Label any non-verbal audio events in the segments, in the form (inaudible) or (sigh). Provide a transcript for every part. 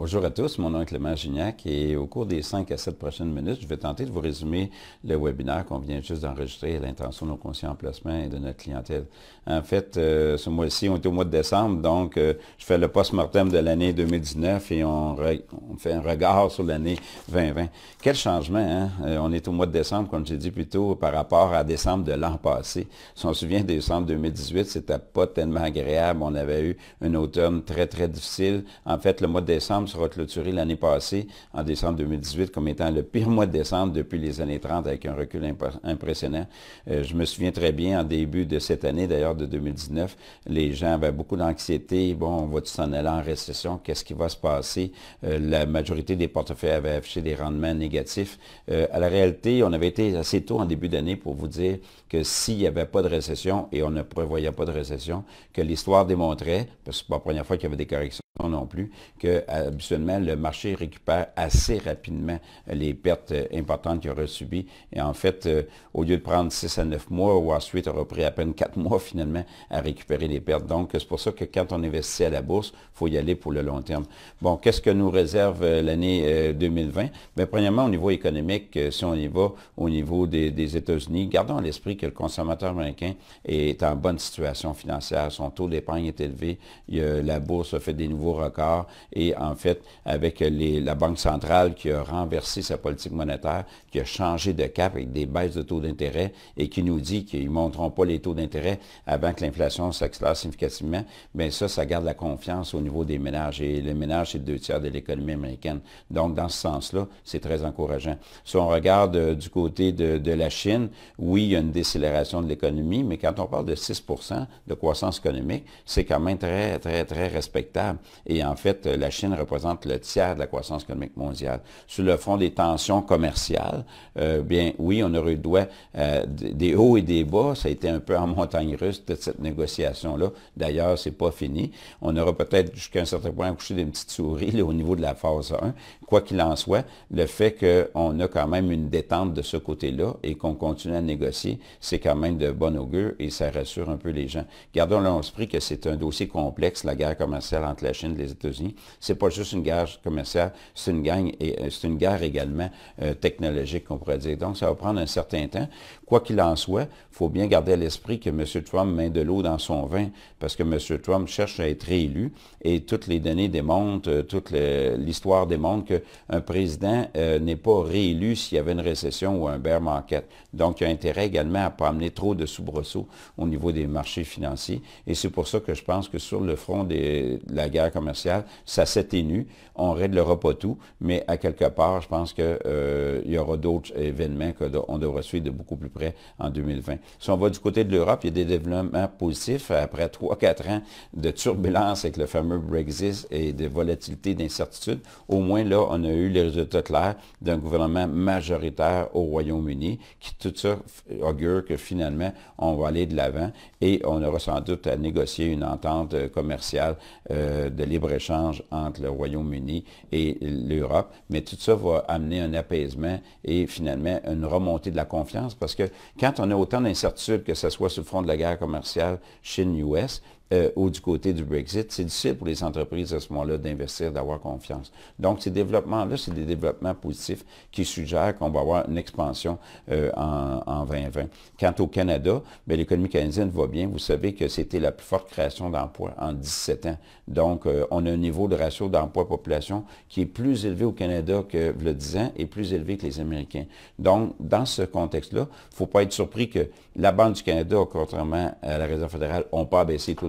Bonjour à tous, mon nom est Clément Gignac et au cours des 5 à 7 prochaines minutes, je vais tenter de vous résumer le webinaire qu'on vient juste d'enregistrer à l'intention de nos conscients placement et de notre clientèle. En fait, euh, ce mois-ci, on est au mois de décembre, donc euh, je fais le post-mortem de l'année 2019 et on, fait un regard sur l'année 2020. Quel changement, hein? Euh, on est au mois de décembre, comme j'ai dit plus tôt, par rapport à décembre de l'an passé. Si on se souvient, décembre 2018, c'était pas tellement agréable. On avait eu un automne très, très difficile. En fait, le mois de décembre, sera clôturé l'année passée, en décembre 2018, comme étant le pire mois de décembre depuis les années 30, avec un recul impressionnant. Euh, je me souviens très bien, en début de cette année, d'ailleurs de 2019, les gens avaient beaucoup d'anxiété. Bon, on va-tu s'en aller en récession? Qu'est-ce qui va se passer? Euh, la majorité des portefeuilles avaient affiché des rendements négatifs. Euh, à la réalité, on avait été assez tôt en début d'année pour vous dire que s'il n'y avait pas de récession, et on ne prévoyait pas de récession, que l'histoire démontrait, parce que c'est pas la première fois qu'il y avait des corrections, non, plus, que le marché récupère assez rapidement euh, les pertes euh, importantes qu'il aura subies. Et en fait, euh, au lieu de prendre 6 à 9 mois, ou Street aura pris à peine 4 (laughs) mois finalement à récupérer les pertes. Donc, c'est pour ça que quand on investit à la bourse, il faut y aller pour le long terme. Bon, qu'est-ce que nous réserve l'année 2020? Bien, premièrement, au niveau économique, si on y va au niveau des, États-Unis, gardons à l'esprit que le consommateur américain est en bonne situation financière. Son taux d'épargne est élevé. la bourse a fait des nouveaux record. Et en fait, avec la Banque centrale qui a renversé sa politique monétaire, qui a changé de cap avec des baisses de taux d'intérêt et qui nous dit qu'ils ne monteront pas les taux d'intérêt avant que l'inflation s'accélère significativement, bien ça, ça garde la confiance au niveau des ménages. Et les ménages, c'est deux tiers de l'économie américaine. Donc, dans ce sens-là, c'est très encourageant. Si on regarde euh, du côté de, de, la Chine, oui, il y a une décélération de l'économie, mais quand on parle de 6 de croissance économique, c'est quand même très, très, très respectable. Et en fait, la Chine représente le tiers de la croissance économique mondiale. Sur le front des tensions commerciales, euh, bien oui, on aurait eu euh, des hauts et des bas. Ça a été un peu en (laughs) montagne russe de cette négociation-là. D'ailleurs, ce n'est pas fini. On aura peut-être jusqu'à un certain point accouché des petites souris au niveau de la phase 1. Quoi qu'il en soit, le fait qu'on a quand même une détente de ce côté-là et qu'on continue à négocier, c'est quand même de bon augure et ça rassure un peu les gens. Gardons l'esprit que c'est un dossier complexe, la guerre commerciale entre la Chine les C'est pas juste une guerre commerciale, c'est une, gagne et, euh, c'est une guerre également euh, technologique, on pourrait dire. Donc, ça va prendre un certain temps. Quoi qu'il en soit, il faut bien garder à l'esprit que M. Trump met de l'eau dans son vin parce que M. Trump cherche à être réélu et toutes les données démontrent, euh, toute l'histoire démontre qu'un président n'est pas réélu s'il y avait une récession ou un bear market. Donc, il y a intérêt également à ne pas amener trop de soubresauts au niveau des marchés financiers. Et c'est pour ça que je pense que sur le front de la guerre commercial, commerciale, ça s'atténue. On ne réglera pas tout, mais à quelque part, je pense qu'il euh, y aura d'autres événements qu'on devra suivre de beaucoup plus près en 2020. Si on va du côté de l'Europe, il y a des développements positifs après 3-4 ans de turbulence avec le fameux Brexit et de volatilité, d'incertitude. Au moins, là, on a eu les résultats clairs d'un gouvernement majoritaire au Royaume-Uni qui, tout ça, augure que finalement, on va aller de l'avant et on aura sans doute à négocier une entente euh, commerciale euh, de libre-échange entre le Royaume-Uni et l'Europe. Mais tout ça va amener un apaisement et finalement une remontée de la confiance parce que quand on a autant d'incertitudes, que ce soit sur le front de la guerre commerciale Chine-US, euh, ou du côté du Brexit, c'est difficile pour les entreprises à ce moment-là d'investir, d'avoir confiance. Donc, ces développements-là, c'est des développements positifs qui suggèrent qu'on va avoir une expansion euh, en, 2020. Quant au Canada, ben, l'économie canadienne va bien. Vous savez que c'était la plus forte création d'emplois en 17 ans. Donc, euh, on a un niveau de ratio d'emploi-population qui est plus élevé au Canada que le 10 ans et plus élevé que les Américains. Donc, dans ce contexte-là, il ne faut pas être surpris que la Banque du Canada, contrairement à la Réserve fédérale, n'ont pas baissé les taux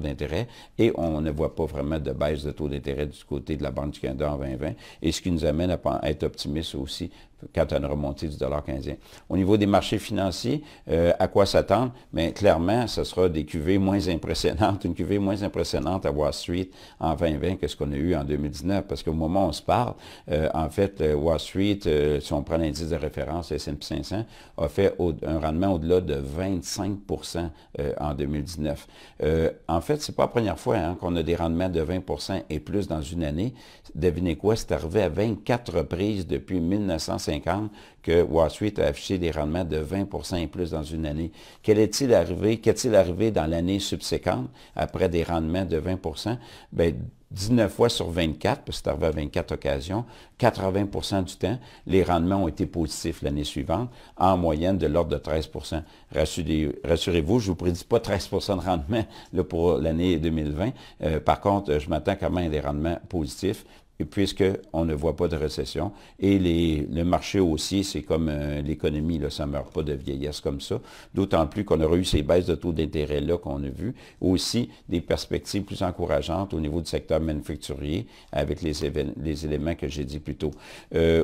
et on ne voit pas vraiment de baisse de taux d'intérêt du côté de la Banque du Canada en 2020 et ce qui nous amène à, être optimistes aussi quand on une remonté du dollar canadien. Au niveau des marchés financiers, euh, à quoi s'attendre? Mais ben, clairement, ce sera des QV moins impressionnantes, une QV moins impressionnante à Wall Street en 2020 que ce qu'on a eu en 2019, parce qu'au moment où on se parle, euh, en fait, euh, Wall Street, si on prend l'indice de référence S&P 500, a fait un rendement au-delà de 25 en 2019. en fait, ce n'est pas la première fois hein, qu'on a des rendements de 20 et plus dans une année. Devinez quoi, c'est arrivé à 24 reprises depuis 1950 que Wall Street a affiché des rendements de 20 et plus dans une année. Qu'est-il arrivé, qu'est-il arrivé dans l'année subséquente après des rendements de 20 Bien, 19 fois sur 24, parce que c'est arrivé à 24 occasions, 80 du temps, les rendements ont été positifs l'année suivante, en moyenne de l'ordre de 13 Rassurez-vous, je ne vous prédis pas 13 de rendement là, pour l'année 2020. Euh, par contre, je m'attends quand même à des rendements positifs, puisqu'on ne voit pas de récession. Et le marché aussi, c'est comme euh, l'économie, ça ne meurt pas de vieillesse comme ça, d'autant plus qu'on aurait eu ces baisses de taux d'intérêt-là qu'on a vues, aussi des perspectives plus encourageantes au niveau du secteur manufacturier avec les, les éléments que j'ai dit plus tôt.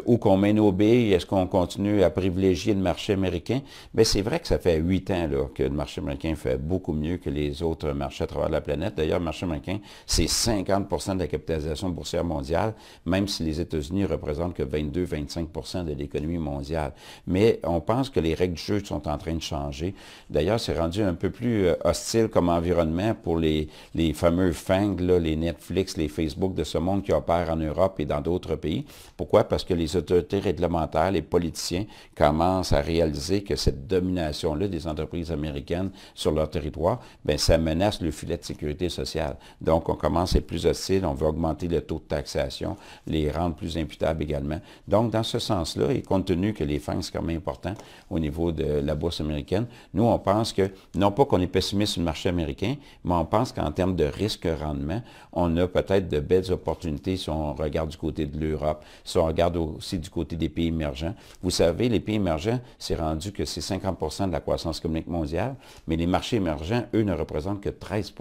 où qu'on mène au B, est-ce qu'on continue à privilégier le marché américain? mais ben, c'est vrai que ça fait huit ans là, que le marché américain fait beaucoup mieux que les autres marchés à travers la planète. D'ailleurs, le marché américain, c'est 50 de la capitalisation boursière mondiale même si les États-Unis représentent que 22-25 de l'économie mondiale. Mais on pense que les règles du jeu sont en train de changer. D'ailleurs, c'est rendu un peu plus euh, hostile comme environnement pour les, fameux FANG, les Netflix, les Facebook de ce monde qui opèrent en Europe et dans d'autres pays. Pourquoi? Parce que les autorités réglementaires, les politiciens commencent à réaliser que cette domination-là des entreprises américaines sur leur territoire, bien, ça menace le filet de sécurité sociale. Donc, on commence à être plus hostile, on veut augmenter le taux de taxation les rendre plus imputables également. Donc, dans ce sens-là, et compte tenu que les fins sont quand même importants au niveau de la bourse américaine, nous, on pense que, non pas qu'on est pessimiste sur le marché américain, mais on pense qu'en termes de risque-rendement, on a peut-être de belles opportunités si on regarde du côté de l'Europe, si on regarde aussi du côté des pays émergents. Vous savez, les pays émergents, c'est rendu que c'est 50 de la croissance économique mondiale, mais les marchés émergents, eux, ne représentent que 13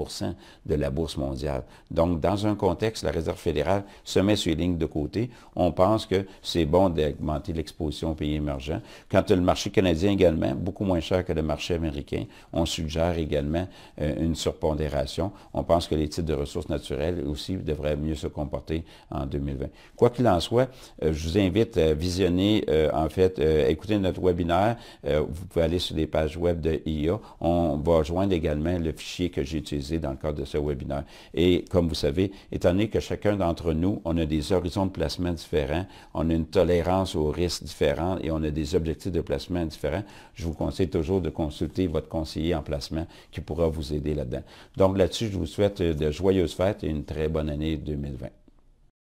de la bourse mondiale. Donc, dans un contexte, la Réserve fédérale se met sur les lignes de côté. On pense que c'est bon d'augmenter l'exposition aux pays émergents. Quant au marché canadien également, beaucoup moins cher que le marché américain, on suggère également euh, une surpondération. On pense que les titres de ressources naturelles aussi devraient mieux se comporter en 2020. Quoi qu'il en soit, euh, je vous invite à visionner, euh, en fait, écouter notre webinaire. vous pouvez aller sur les pages web de IA. On va joindre également le fichier que j'ai utilisé dans le cadre de ce webinaire. Et comme vous savez, étant donné que chacun d'entre nous, on a des horizons de placement différents, on a une tolérance aux risques différents et on a des objectifs de placement différents, je vous conseille toujours de consulter votre conseiller en placement qui pourra vous aider là-dedans. Donc là-dessus, je vous souhaite de joyeuses fêtes et une très bonne année 2020.